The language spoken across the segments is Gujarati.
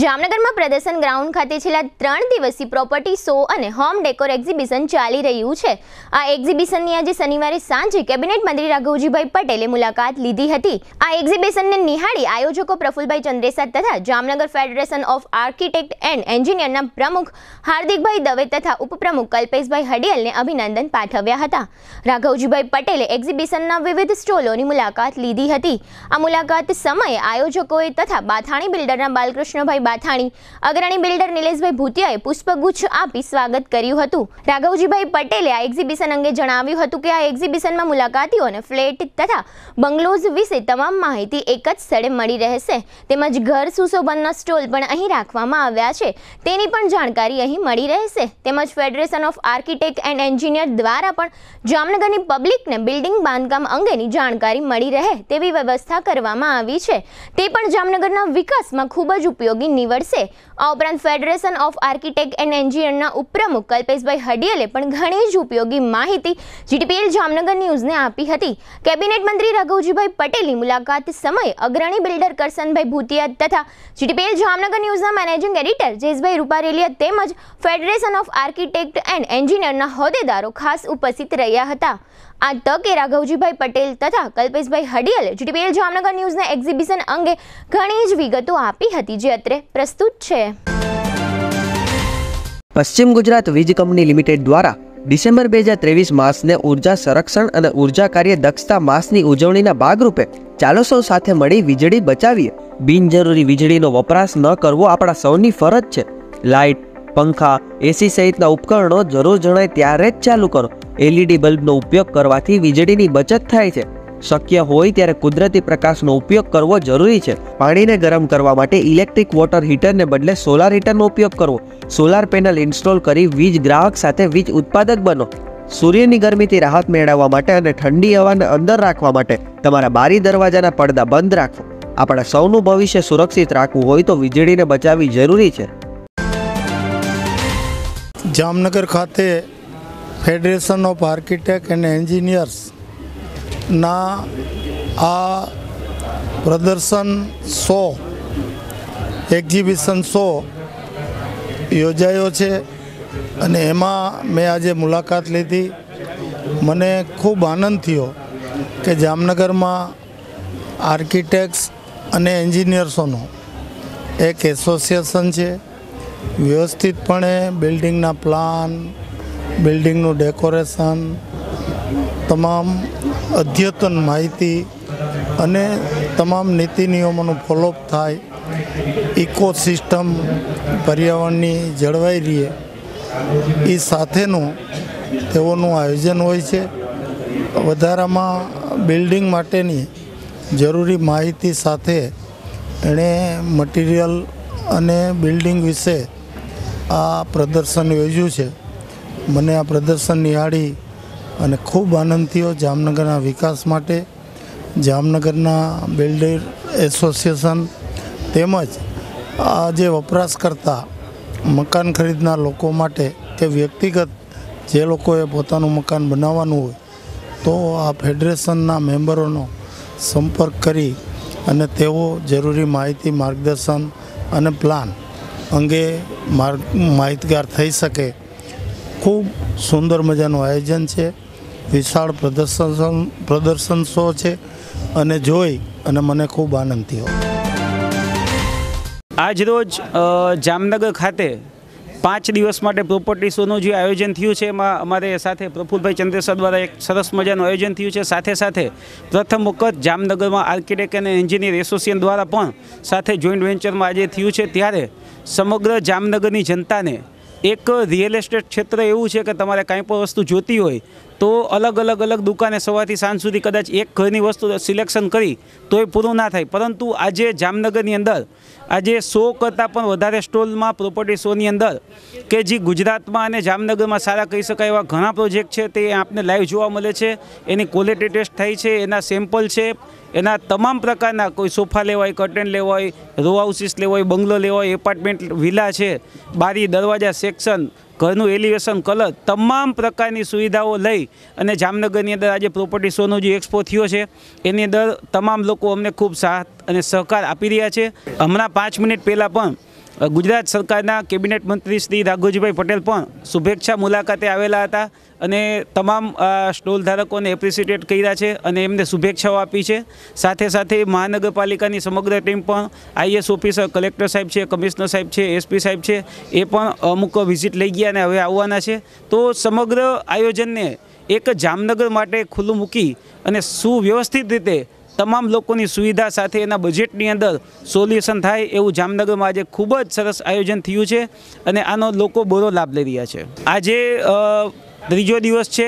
જામનગરમાં પ્રદર્શન ગ્રાઉન્ડ ખાતે છેલ્લા ત્રણ દિવસથી પ્રોપર્ટી શો અને હોમ ડેકોર એક્ઝિબિશન ચાલી રહ્યું છે આ એક્ઝિબિશનની આજે શનિવારે સાંજે કેબિનેટ મંત્રી રાઘવજીભાઈ પટેલે મુલાકાત લીધી હતી આ એક્ઝિબિશનને નિહાળી આયોજકો પ્રફુલભાઈ ચંદ્રેસા તથા Jamnagar federation of architect and એન્જિનિયરના પ્રમુખ હાર્દિકભાઈ દવે તથા ઉપપ્રમુખ કલ્પેશભાઈ હડિયલને અભિનંદન પાઠવ્યા હતા રાઘવજીભાઈ પટેલે એક્ઝિબિશનના વિવિધ સ્ટોલોની મુલાકાત લીધી હતી આ મુલાકાત સમયે આયોજકોએ તથા બાથાણી બિલ્ડરના બાલકૃષ્ણભાઈ બાથાણી અગ્રણી બિલ્ડર નિલેશભાઈ ભૂતિયાએ પુષ્પગુચ્છ આપી સ્વાગત કર્યું હતું રાઘવજીભાઈ પટેલે આ એક્ઝિબિશન અંગે જણાવ્યું હતું કે આ એક્ઝિબિશનમાં મુલાકાતીઓને ફ્લેટ તથા બંગલોઝ વિશે તમામ માહિતી એક જ સ્થળે મળી રહેશે તેમજ ઘર સુશોભનના સ્ટોલ પણ અહીં રાખવામાં આવ્યા છે તેની પણ જાણકારી અહીં મળી રહેશે તેમજ federation of architect and engineer દ્વારા પણ જામનગરની પબ્લિકને બિલ્ડિંગ બાંધકામ અંગેની જાણકારી મળી રહે તેવી વ્યવસ્થા કરવામાં આવી છે તે પણ જામનગરના વિકાસમાં ખૂબ જ ઉપયોગી નીવડશે આ ઉપરાંત ફેડરેશન ઓફ આર્કિટેક્ટ એન્ડ એન્જિનિયરના ઉપપ્રમુખ કલ્પેશભાઈ હડિયલે પણ ઘણી જ ઉપયોગી માહિતી જીટીપીએલ જામનગર ન્યૂઝને આપી હતી કેબિનેટ મંત્રી રઘુજીભાઈ પટેલની મુલાકાત સમયે અગ્રણી બિલ્ડર કરશનભાઈ ભૂતિયા તથા જીટીપીએલ જામનગર ન્યૂઝના મેનેજિંગ એડિટર જયેશભાઈ રૂપારેલિયા તેમજ ફેડરેશન ઓફ આર્કિટેક્ટ એન્ડ એન્જિનિયરના હોદ્દેદારો ખાસ ઉપસ્થિત રહ્યા હતા આ તકે રાઘવજીભાઈ પટેલ તથા કલ્પેશભાઈ હડિયલે જીટીપીએલ જામનગર ન્યૂઝને એક્ઝિબિશન અંગે ઘણી જ વિગતો આપી હતી જે અત્રે પ્રસ્તુત છે પશ્ચિમ ગુજરાત વીજ કંપની લિમિટેડ દ્વારા ડિસેમ્બર બે હજાર ત્રેવીસ માસને ઉર્જા સંરક્ષણ અને ઉર્જા કાર્ય દક્ષતા માસની ઉજવણીના ભાગરૂપે ચાલો સૌ સાથે મળી વીજળી બચાવીએ બિનજરૂરી વીજળીનો વપરાશ ન કરવો આપણા સૌની ફરજ છે લાઇટ પંખા એસી સહિતના ઉપકરણો જરૂર જણાય ત્યારે જ ચાલુ કરો એલઈડી બલ્બનો ઉપયોગ કરવાથી વીજળીની બચત થાય છે શક્ય હોય ત્યારે કુદરતી પ્રકાશનો ઉપયોગ કરવો જરૂરી છે પાણીને ગરમ કરવા માટે ઇલેક્ટ્રિક વોટર હીટરને બદલે સોલાર હીટરનો ઉપયોગ કરવો સોલાર પેનલ ઇન્સ્ટોલ કરી વીજ ગ્રાહક સાથે વીજ ઉત્પાદક બનો સૂર્યની ગરમીથી રાહત મેળવવા માટે અને ઠંડી હવાને અંદર રાખવા માટે તમારા બારી દરવાજાના પડદા બંધ રાખો આપણા સૌનું ભવિષ્ય સુરક્ષિત રાખવું હોય તો વીજળીને બચાવવી જરૂરી છે જામનગર ખાતે ફેડરેશન ઓફ આર્કિટેક્ટ એન્ડ એન્જિનિયર્સના આ પ્રદર્શન શો એક્ઝિબિશન શો યોજાયો છે અને એમાં મેં આજે મુલાકાત લીધી મને ખૂબ આનંદ થયો કે જામનગરમાં આર્કિટેક્ટ્સ અને એન્જિનિયર્સોનો એક એસોસિએશન છે વ્યવસ્થિતપણે બિલ્ડિંગના પ્લાન બિલ્ડિંગનું ડેકોરેશન તમામ અદ્યતન માહિતી અને તમામ નીતિ નિયમોનું ફોલોઅપ થાય ઇકોસિસ્ટમ પર્યાવરણની જળવાઈ રહે એ સાથેનું તેઓનું આયોજન હોય છે વધારામાં બિલ્ડિંગ માટેની જરૂરી માહિતી સાથે એણે મટીરિયલ અને બિલ્ડિંગ વિશે આ પ્રદર્શન યોજ્યું છે મને આ પ્રદર્શન નિહાળી અને ખૂબ આનંદ થયો જામનગરના વિકાસ માટે જામનગરના બિલ્ડર એસોસિએશન તેમજ આ જે વપરાશકર્તા મકાન ખરીદનાર લોકો માટે કે વ્યક્તિગત જે લોકોએ પોતાનું મકાન બનાવવાનું હોય તો આ ફેડરેશનના મેમ્બરોનો સંપર્ક કરી અને તેઓ જરૂરી માહિતી માર્ગદર્શન અને પ્લાન અંગે માહિતગાર થઈ શકે ખૂબ સુંદર મજાનું આયોજન છે વિશાળ પ્રદર્શન પ્રદર્શન શો છે અને જોઈ અને મને ખૂબ આનંદ થયો આજ રોજ જામનગર ખાતે પાંચ દિવસ માટે પ્રોપર્ટી શોનું જે આયોજન થયું છે એમાં અમારે સાથે પ્રફુલભાઈ ચંદ્રેસર દ્વારા એક સરસ મજાનું આયોજન થયું છે સાથે સાથે પ્રથમ વખત જામનગરમાં આર્કિટેક્ટ અને એન્જિનિયર એસોસિએશન દ્વારા પણ સાથે જોઈન્ટ વેન્ચરમાં આજે થયું છે ત્યારે સમગ્ર જામનગરની જનતાને એક રિયલ એસ્ટેટ ક્ષેત્ર એવું છે કે તમારે કાંઈ પણ વસ્તુ જોતી હોય તો અલગ અલગ અલગ દુકાને સવારથી સાંજ સુધી કદાચ એક ઘરની વસ્તુ સિલેક્શન કરી તોય પૂરું ના થાય પરંતુ આજે જામનગરની અંદર આજે સો કરતાં પણ વધારે સ્ટોલમાં પ્રોપર્ટી શોની અંદર કે જે ગુજરાતમાં અને જામનગરમાં સારા કહી શકાય એવા ઘણા પ્રોજેક્ટ છે તે આપને લાઈવ જોવા મળે છે એની ક્વોલિટી ટેસ્ટ થાય છે એના સેમ્પલ છે એના તમામ પ્રકારના કોઈ સોફા લેવાય કર્ટેન લેવાય રો હાઉસીસ લેવાય બંગલો લેવાય એપાર્ટમેન્ટ વિલા છે બારી દરવાજા સેક્શન ઘરનું એલિવેશન કલર તમામ પ્રકારની સુવિધાઓ લઈ અને જામનગરની અંદર આજે પ્રોપર્ટી શોનો જે એક્સપો થયો છે એની અંદર તમામ લોકો અમને ખૂબ સાથ અને સહકાર આપી રહ્યા છે હમણાં પાંચ મિનિટ પહેલાં પણ ગુજરાત સરકારના કેબિનેટ મંત્રી શ્રી રાઘોજીભાઈ પટેલ પણ શુભેચ્છા મુલાકાતે આવેલા હતા અને તમામ સ્ટોલ ધારકોને એપ્રિસિએટ કર્યા છે અને એમને શુભેચ્છાઓ આપી છે સાથે સાથે મહાનગરપાલિકાની સમગ્ર ટીમ પણ આઈએસ ઓફિસર કલેક્ટર સાહેબ છે કમિશનર સાહેબ છે એસપી સાહેબ છે એ પણ અમુક વિઝિટ લઈ ગયા અને હવે આવવાના છે તો સમગ્ર આયોજનને એક જામનગર માટે ખુલ્લું મૂકી અને સુવ્યવસ્થિત રીતે તમામ લોકોની સુવિધા સાથે એના બજેટની અંદર સોલ્યુશન થાય એવું જામનગરમાં આજે ખૂબ જ સરસ આયોજન થયું છે અને આનો લોકો બોરો લાભ લઈ રહ્યા છે આજે ત્રીજો દિવસ છે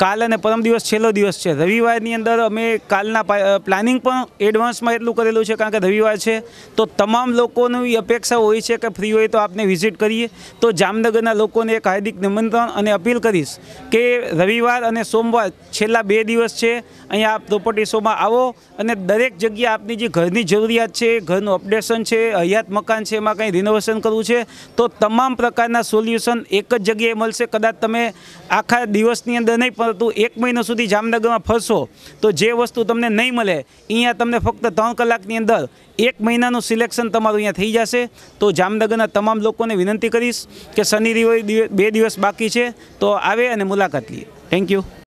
કાલ અને પરમ દિવસ છેલ્લો દિવસ છે રવિવારની અંદર અમે કાલના પ્લાનિંગ પણ એડવાન્સમાં એટલું કરેલું છે કારણ કે રવિવાર છે તો તમામ લોકોની અપેક્ષા હોય છે કે ફ્રી હોય તો આપને વિઝિટ કરીએ તો જામનગરના લોકોને એક હાર્દિક નિમંત્રણ અને અપીલ કરીશ કે રવિવાર અને સોમવાર છેલ્લા બે દિવસ છે અહીંયા આપ પ્રોપર્ટી શોમાં આવો અને દરેક જગ્યાએ આપની જે ઘરની જરૂરિયાત છે ઘરનું અપડેશન છે હયાત મકાન છે એમાં કંઈ રિનોવેશન કરવું છે તો તમામ પ્રકારના સોલ્યુશન એક જ જગ્યાએ મળશે કદાચ તમે આખા દિવસની અંદર નહીં પર તું એક મહિનો સુધી જામનગરમાં ફરશો તો જે વસ્તુ તમને નહીં મળે અહીંયા તમને ફક્ત ત્રણ કલાકની અંદર એક મહિનાનું સિલેક્શન તમારું અહીંયા થઈ જશે તો જામનગરના તમામ લોકોને વિનંતી કરીશ કે શનિ રવિ બે દિવસ બાકી છે તો આવે અને મુલાકાત લઈએ થેન્ક યુ